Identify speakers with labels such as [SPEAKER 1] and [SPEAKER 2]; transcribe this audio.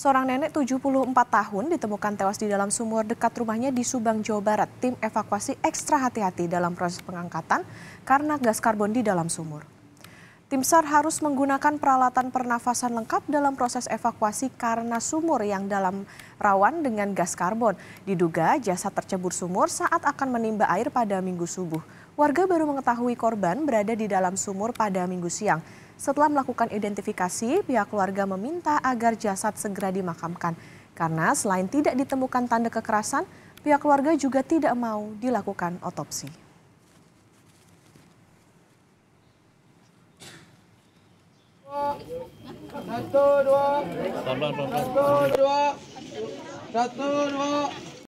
[SPEAKER 1] Seorang nenek 74 tahun ditemukan tewas di dalam sumur dekat rumahnya di Subang, Jawa Barat. Tim evakuasi ekstra hati-hati dalam proses pengangkatan karena gas karbon di dalam sumur. Tim SAR harus menggunakan peralatan pernafasan lengkap dalam proses evakuasi karena sumur yang dalam rawan dengan gas karbon. Diduga jasad tercebur sumur saat akan menimba air pada minggu subuh. Warga baru mengetahui korban berada di dalam sumur pada minggu siang. Setelah melakukan identifikasi, pihak keluarga meminta agar jasad segera dimakamkan. Karena selain tidak ditemukan tanda kekerasan, pihak keluarga juga tidak mau dilakukan otopsi.
[SPEAKER 2] Satu, dua,
[SPEAKER 3] satu, dua, satu, dua.